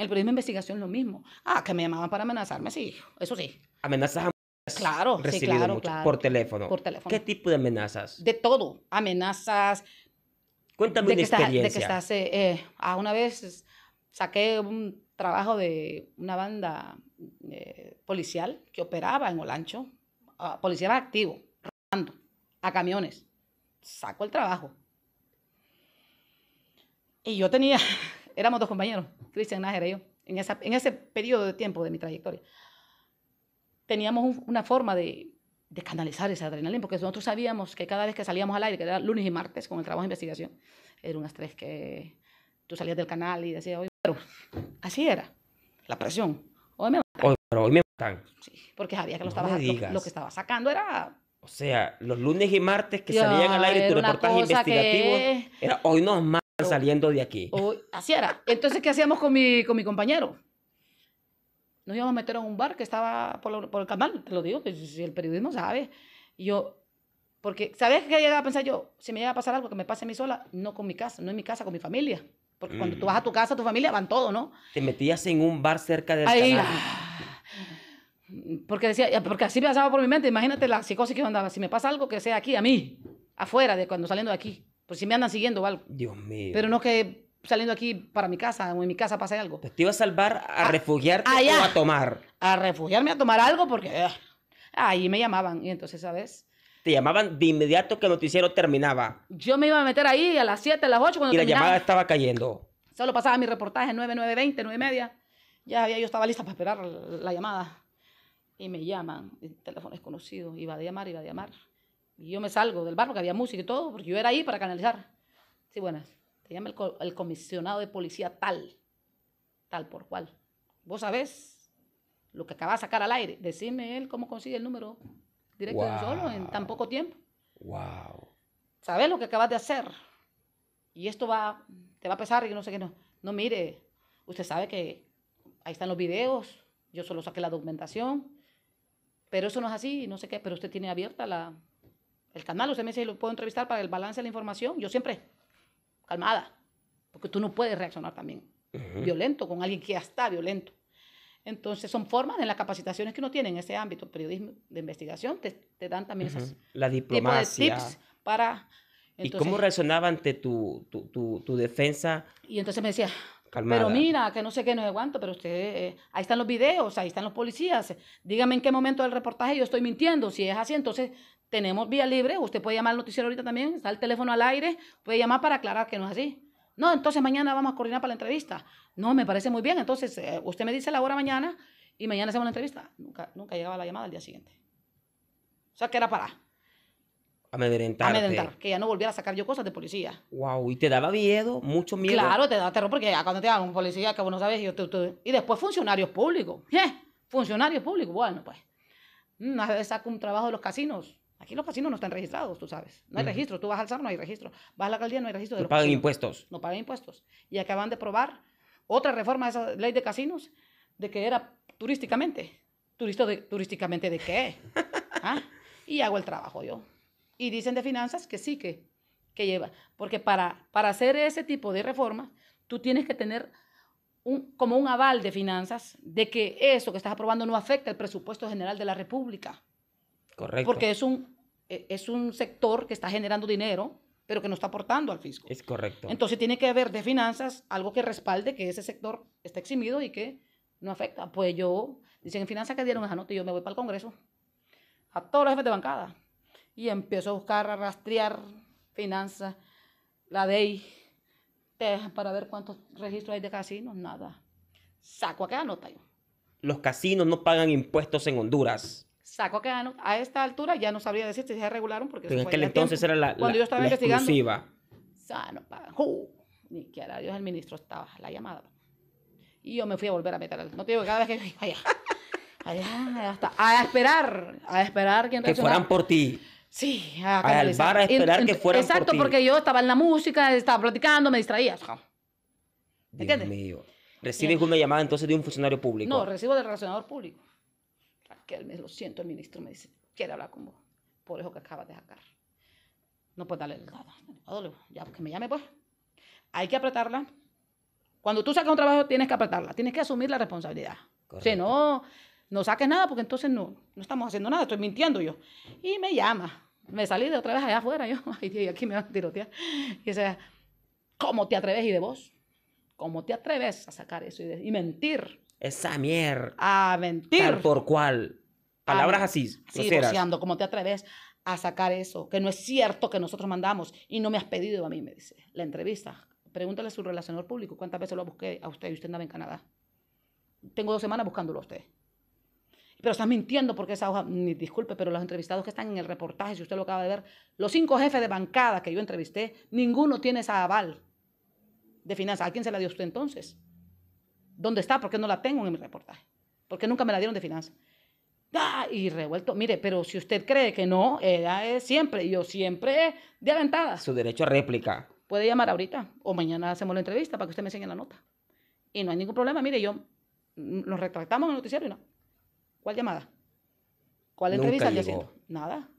En el periodismo de investigación lo mismo. Ah, que me llamaban para amenazarme, sí, eso sí. Amenazas a Claro, sí, claro, Por teléfono. Por ¿Qué tipo de amenazas? De todo. Amenazas. Cuéntame una experiencia. que estás, eh, eh, ah, una vez saqué un trabajo de una banda eh, policial que operaba en Olancho. Ah, policía activo, robando a camiones. Saco el trabajo. Y yo tenía, éramos dos compañeros. Christian Nájera y yo, en, ese periodo de tiempo de mi trayectoria, teníamos una forma de, canalizar esa adrenalina, porque nosotros sabíamos que cada vez que salíamos al aire, que era lunes y martes con el trabajo de investigación, era un estrés que tú salías del canal y decías, hoy, pero así era, la presión. Hoy me matan. me matan. Sí, porque sabía que lo, lo, que estaba sacando era... O sea, los lunes y martes que salían al aire tu reportaje investigativo era hoy no más saliendo de aquí. así era. Entonces, ¿qué hacíamos con mi, con mi compañero? Nos íbamos a meter a un bar que estaba por, el canal, te lo digo, si el periodismo sabe. yo, porque, ¿sabes qué llegaba a pensar yo? Si me llega a pasar algo que me pase a mí sola, no con mi casa, no en mi casa, con mi familia. Porque cuando tú mm. vas a tu casa, tu familia van todo, ¿no? Te metías en un bar cerca del canal. Ah, porque decía, porque así me pasaba por mi mente, imagínate la psicosis que yo andaba. Si me pasa algo que sea aquí, a mí, afuera, de cuando saliendo de aquí. Pues si me andan siguiendo o algo. Dios mío. Pero no que saliendo aquí para mi casa o en mi casa pase algo. Pues, te iba a salvar a, ah, refugiarte ah, o a tomar. A refugiarme, a tomar algo porque... Ah, ahí me llamaban y entonces, ¿sabes? Te llamaban de inmediato que el noticiero terminaba. Yo me iba a meter ahí a las 7, a las 8 cuando Y la llamada estaba cayendo. Solo pasaba mi reportaje 9, 9, 20, 9 y media. Ya, había yo estaba lista para esperar la, llamada. Y me llaman, teléfono desconocido. Iba a llamar, iba a llamar. Y yo me salgo del bar porque había música y todo, porque yo era ahí para canalizar. Sí, buenas. Te llama el, el comisionado de policía tal, tal por cual. Vos sabés lo que acaba de sacar al aire. Decime él cómo consigue el número directo de un solo en tan poco tiempo. Wow. ¿Sabes lo que acabas de hacer? Y esto va, te va a pesar y no sé qué no. No, mire, usted sabe que ahí están los videos, yo solo saqué la documentación, pero eso no es así, no sé qué, pero usted tiene abierta la, el canal, usted me dice, lo puedo entrevistar para el balance de la información. Yo siempre, calmada, porque tú no puedes reaccionar también violento con alguien que ya está violento. Entonces, son formas en las capacitaciones que uno tiene en ese ámbito, periodismo de investigación, te, dan también esas la diplomacia. de tips para... ¿Y cómo reaccionaba ante tu, tu, tu, tu defensa? Y entonces me decía, pero mira, que no sé qué, no sé aguanto pero usted, eh, ahí están los videos, ahí están los policías. Dígame en qué momento del reportaje yo estoy mintiendo. Si es así, entonces tenemos vía libre. Usted puede llamar al noticiero ahorita también, está el teléfono al aire, puede llamar para aclarar que no es así. No, entonces mañana vamos a coordinar para la entrevista. No, me parece muy bien. Entonces, eh, usted me dice la hora mañana y mañana hacemos la entrevista. Nunca, nunca llegaba la llamada al día siguiente. O sea, que era para. Amedrentar. Amedrentar. Que ya no volviera a sacar yo cosas de policía. Wow, y te daba miedo, mucho miedo. Claro, te daba terror porque cuando te dan un policía que vos no sabes, y, y después funcionarios públicos. ¿Qué? Funcionarios públicos, bueno, pues. Una mm, vez saco un trabajo de los casinos. Aquí los casinos no están registrados, tú sabes. No hay registro. Tú vas al SAR, no hay registro. Vas a la alcaldía, no hay registro. no pagan impuestos. No pagan impuestos. Y acaban de probar otra reforma de esa ley de casinos de que era turísticamente. ¿Turísticamente de qué? Ah, y hago el trabajo yo. Y dicen de finanzas que sí, que, que lleva. Porque para, para hacer ese tipo de reformas, tú tienes que tener un, como un aval de finanzas de que eso que estás aprobando no afecta el presupuesto general de la República. Correcto. Porque es un, e, es un sector que está generando dinero, pero que no está aportando al fisco. Es correcto. Entonces tiene que haber de finanzas algo que respalde que ese sector está eximido y que no afecta. Pues yo, dicen en finanzas que dieron esa nota y yo me voy para el Congreso. A todos los jefes de bancada y empiezo a buscar, a rastrear finanzas, la DEI, para ver cuántos registros hay de casinos, nada. Saco aquella nota yo. Los casinos no pagan impuestos en Honduras. Saco aquella nota. A esta altura ya no sabría decir si se regularon porque... Pero en entonces era la, Cuando yo estaba investigando, exclusiva. sano no pagan. que ni Dios, el ministro estaba, la llamada. Y yo me fui a volver a meter al... No te digo que cada vez que allá, a esperar, a esperar que... Que fueran por ti. Sí, a al bar a esperar que fuera. Exacto, por porque yo estaba en la música, estaba platicando, me distraía. Dios mío. ¿Recibes una llamada entonces de un funcionario público? No, recibo del relacionador público. Raquel, me lo siento, el ministro me dice, quiere hablar con vos, por eso que acabas de sacar. No puedes darle nada. Ya, que me llame pues. Hay que apretarla. Cuando tú sacas un trabajo, tienes que apretarla, tienes que asumir la responsabilidad. Si no, no saques nada porque entonces no, no estamos haciendo nada, estoy mintiendo yo. Y me llama. Me salí de otra vez allá afuera, yo, ay aquí me van a tirotear. Y dice, ¿cómo te atreves y de vos? ¿Cómo te atreves a sacar eso y, mentir? Esa mierda. A mentir. por cuál? Palabras así. Sí, rociando, ¿cómo te atreves a sacar eso? Que no es cierto que nosotros mandamos y no me has pedido a mí, me dice. La entrevista. Pregúntale a su relacionador público cuántas veces lo busqué a usted y usted andaba en Canadá. Tengo dos semanas buscándolo a usted pero está mintiendo porque esa hoja, disculpe, pero los entrevistados que están en el reportaje, si usted lo acaba de ver, los cinco jefes de bancada que yo entrevisté, ninguno tiene esa aval de finanzas. ¿A quién se la dio usted entonces? ¿Dónde está? ¿Por qué no la tengo en mi reportaje? porque nunca me la dieron de finanzas? Ah, y revuelto. Mire, pero si usted cree que no, ella es siempre, yo siempre de aventada. Su derecho a réplica. Puede llamar ahorita o mañana hacemos la entrevista para que usted me enseñe la nota. Y no hay ningún problema. Mire, yo nos mm, retractamos en el noticiero y no. ¿Cuál llamada? ¿Cuál entrevista Nada.